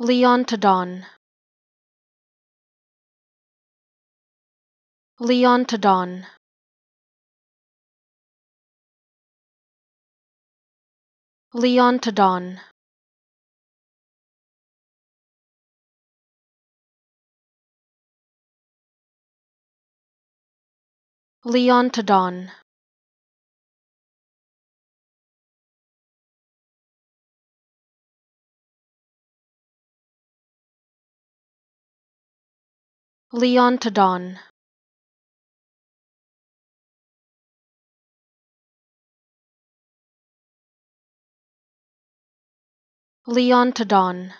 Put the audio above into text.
Leontodon Leontodon Leontodon Leontodon Leontodon Leontodon